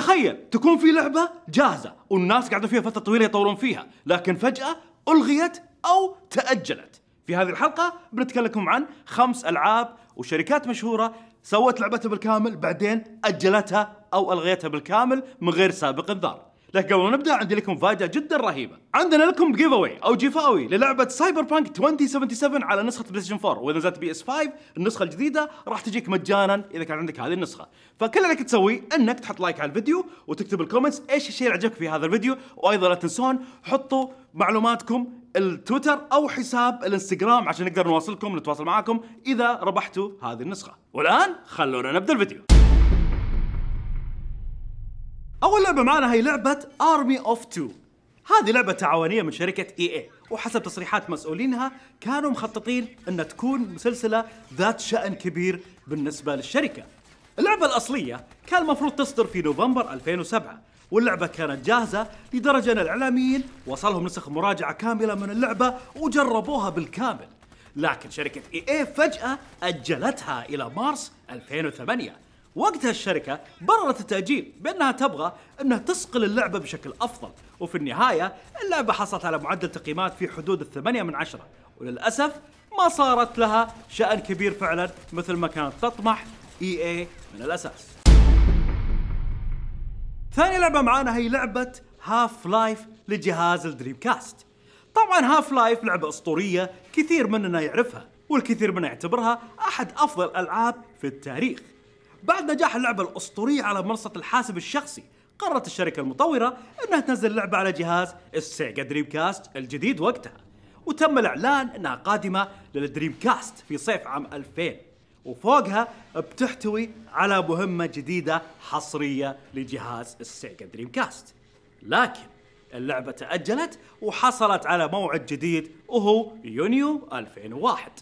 تخيل تكون في لعبة جاهزة والناس قعدوا فيها فترة طويلة يطورون فيها لكن فجأة ألغيت أو تأجلت في هذه الحلقة بنتكلم عن خمس ألعاب وشركات مشهورة سوت لعبتها بالكامل بعدين أجلتها أو ألغيتها بالكامل من غير سابق إنذار لكن قبل ما نبدا عندي لكم مفاجاه جدا رهيبه عندنا لكم جيف اوي او جيفاوي للعبه سايبر بانك 2077 على نسخه بلاي ستيشن 4 واذا نزلت بي اس 5 النسخه الجديده راح تجيك مجانا اذا كان عندك هذه النسخه فكل اللي عليك تسويه انك تحط لايك على الفيديو وتكتب الكومنتس ايش الشيء اللي عجبك في هذا الفيديو وايضا لا تنسون حطوا معلوماتكم التويتر او حساب الانستغرام عشان نقدر نواصلكم نتواصل معاكم اذا ربحتوا هذه النسخه والان خلونا نبدا الفيديو اول لعبه معنا هي لعبه ارمي اوف 2 هذه لعبه تعاونيه من شركه اي اي وحسب تصريحات مسؤولينها كانوا مخططين ان تكون مسلسلة ذات شان كبير بالنسبه للشركه اللعبه الاصليه كان المفروض تصدر في نوفمبر 2007 واللعبه كانت جاهزه لدرجه ان الاعلاميين وصلهم نسخ مراجعه كامله من اللعبه وجربوها بالكامل لكن شركه اي اي فجاه اجلتها الى مارس 2008 وقتها الشركة بررت التأجيل بأنها تبغى أنها تصقل اللعبة بشكل أفضل وفي النهاية اللعبة حصلت على معدل تقييمات في حدود الثمانية من عشرة وللأسف ما صارت لها شأن كبير فعلا مثل ما كانت تطمح اي اي من الأساس ثاني لعبة معانا هي لعبة هاف لايف لجهاز الدريم كاست طبعا هاف لايف لعبة أسطورية كثير مننا يعرفها والكثير منا يعتبرها أحد أفضل الألعاب في التاريخ بعد نجاح اللعبة الأسطورية على منصة الحاسب الشخصي قررت الشركة المطورة أنها تنزل اللعبة على جهاز السيجا دريم كاست الجديد وقتها وتم الإعلان أنها قادمة للدريم كاست في صيف عام 2000 وفوقها بتحتوي على مهمة جديدة حصرية لجهاز السيجا دريم كاست لكن اللعبة تأجلت وحصلت على موعد جديد وهو يونيو 2001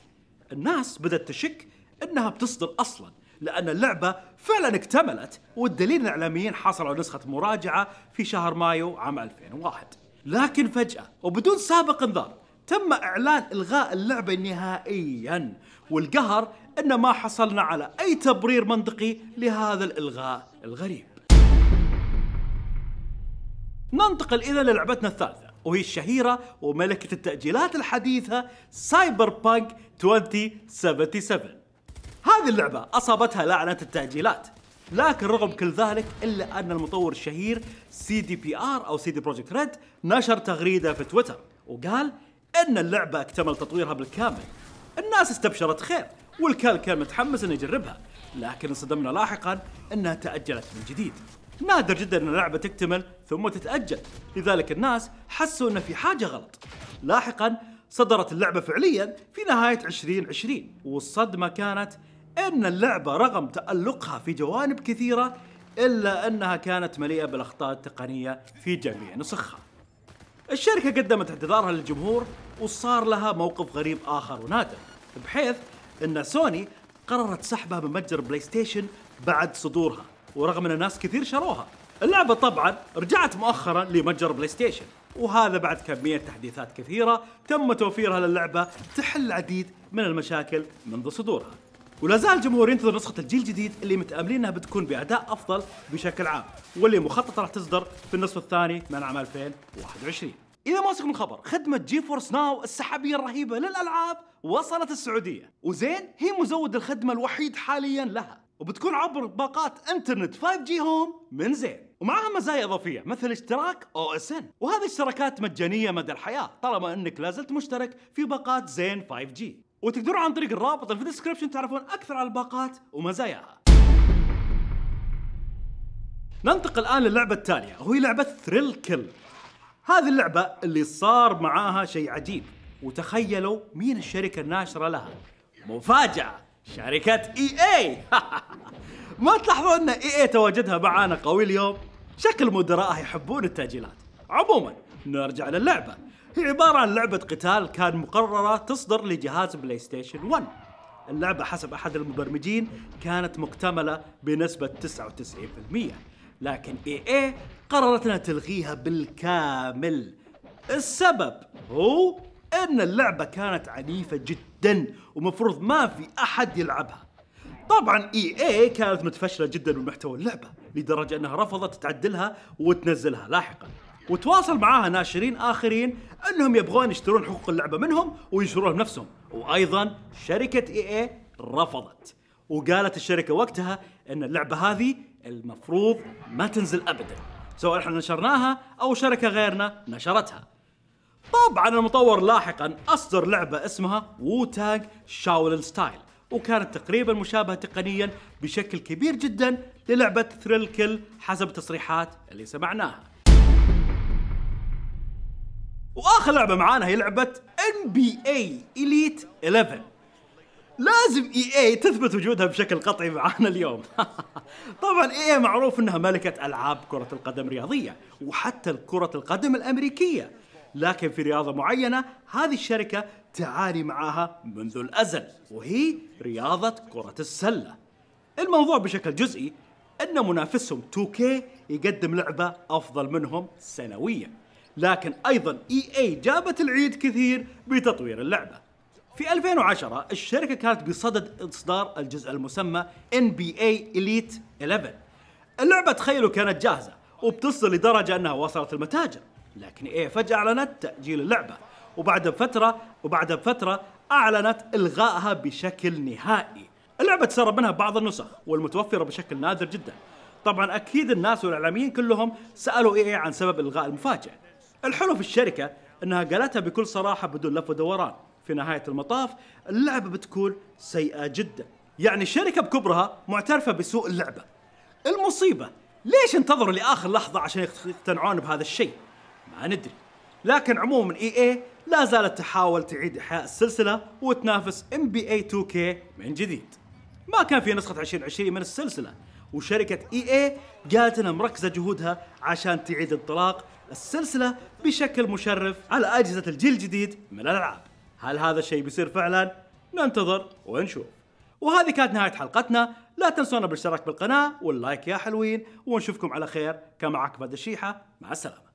الناس بدأت تشك أنها بتصدر أصلاً لأن اللعبة فعلا اكتملت والدليل الإعلاميين حصلوا على نسخة مراجعة في شهر مايو عام 2001 لكن فجأة وبدون سابق انذار تم إعلان إلغاء اللعبة نهائيا والقهر أن ما حصلنا على أي تبرير منطقي لهذا الإلغاء الغريب ننتقل إذا للعبتنا الثالثة وهي الشهيرة وملكة التأجيلات الحديثة سايبر بانك 2077 هذه اللعبة أصابتها لعنة التأجيلات لكن رغم كل ذلك إلا أن المطور الشهير سي دي بي آر أو سي دي بروجكت ريد نشر تغريدة في تويتر وقال إن اللعبة اكتمل تطويرها بالكامل الناس استبشرت خير والكل كان متحمس انه يجربها لكن انصدمنا لاحقا انها تاجلت من جديد نادر جدا ان اللعبه تكتمل ثم تتاجل لذلك الناس حسوا ان في حاجه غلط لاحقا صدرت اللعبه فعليا في نهايه 2020 والصدمه كانت ان اللعبه رغم تالقها في جوانب كثيره الا انها كانت مليئه بالاخطاء التقنيه في جميع نسخها. الشركه قدمت اعتذارها للجمهور وصار لها موقف غريب اخر ونادر بحيث ان سوني قررت سحبها من متجر بلاي ستيشن بعد صدورها ورغم ان ناس كثير شروها. اللعبه طبعا رجعت مؤخرا لمتجر بلاي ستيشن وهذا بعد كميه تحديثات كثيره تم توفيرها للعبه تحل العديد من المشاكل منذ صدورها. ولا زال الجمهور ينتظر نسخة الجيل الجديد اللي متآملين انها بتكون بأداء أفضل بشكل عام، واللي مخططة راح تصدر في النصف الثاني من عام 2021. إذا ما من الخبر، خدمة جي فورس ناو السحابية الرهيبة للألعاب وصلت السعودية، وزين هي مزود الخدمة الوحيد حالياً لها، وبتكون عبر باقات انترنت 5G هوم من زين ومعها مزايا اضافيه مثل اشتراك او اس ان وهذه اشتراكات مجانيه مدى الحياه طالما انك لازلت مشترك في باقات زين 5G وتقدرون عن طريق الرابط اللي في الديسكربشن تعرفون اكثر عن الباقات ومزاياها ننتقل الان للعبه التاليه وهي لعبه ثريل كل هذه اللعبه اللي صار معاها شيء عجيب وتخيلوا مين الشركه الناشره لها مفاجاه شركه اي اي ما تلاحظون ان اي اي تواجدها معانا قوي اليوم شكل مدراءها يحبون التاجيلات عموما نرجع للعبة هي عبارة عن لعبة قتال كان مقررة تصدر لجهاز بلاي ستيشن 1 اللعبة حسب أحد المبرمجين كانت مكتملة بنسبة 99% لكن اي اي قررت انها تلغيها بالكامل السبب هو ان اللعبة كانت عنيفة جدا ومفروض ما في احد يلعبها طبعا اي اي كانت متفشله جدا من محتوى اللعبه لدرجه انها رفضت تعدلها وتنزلها لاحقا وتواصل معاها ناشرين اخرين انهم يبغون يشترون حقوق اللعبه منهم وينشروها بنفسهم وايضا شركه اي اي رفضت وقالت الشركه وقتها ان اللعبه هذه المفروض ما تنزل ابدا سواء احنا نشرناها او شركه غيرنا نشرتها طبعا المطور لاحقا اصدر لعبه اسمها وو تاج شاولن ستايل وكانت تقريبا مشابهه تقنيا بشكل كبير جدا للعبه ثريل كل حسب التصريحات اللي سمعناها واخر لعبه معانا هي لعبه ان بي اي اليت 11 لازم اي e اي تثبت وجودها بشكل قطعي معانا اليوم طبعا اي e اي معروف انها ملكه العاب كره القدم الرياضيه وحتى كره القدم الامريكيه لكن في رياضه معينه هذه الشركه تعاني معاها منذ الازل وهي رياضه كره السله الموضوع بشكل جزئي ان منافسهم 2K يقدم لعبه افضل منهم سنويا لكن ايضا اي اي جابت العيد كثير بتطوير اللعبه. في 2010 الشركة كانت بصدد إصدار الجزء المسمى NBA Elite 11 اللعبة تخيلوا كانت جاهزة وبتصل لدرجة أنها وصلت المتاجر لكن اي فجأة أعلنت تأجيل اللعبة وبعد بفترة وبعد بفترة أعلنت إلغائها بشكل نهائي اللعبة تسرب منها بعض النسخ والمتوفرة بشكل نادر جدا طبعا أكيد الناس والإعلاميين كلهم سألوا اي اي عن سبب إلغاء المفاجئ الحلو في الشركه انها قالتها بكل صراحه بدون لف ودوران في نهايه المطاف اللعبه بتكون سيئه جدا يعني الشركه بكبرها معترفه بسوء اللعبه المصيبه ليش انتظروا لاخر لحظه عشان يقتنعون بهذا الشيء ما ندري لكن عموما اي اي لا زالت تحاول تعيد احياء السلسله وتنافس ام بي اي 2 كي من جديد ما كان في نسخه 2020 من السلسله وشركه اي اي قالت انها مركزه جهودها عشان تعيد انطلاق السلسلة بشكل مشرف على أجهزة الجيل الجديد من الألعاب هل هذا الشيء بيصير فعلا؟ ننتظر ونشوف وهذه كانت نهاية حلقتنا لا تنسونا بالاشتراك بالقناة واللايك يا حلوين ونشوفكم على خير كان معكم فهد الشيحة مع السلامة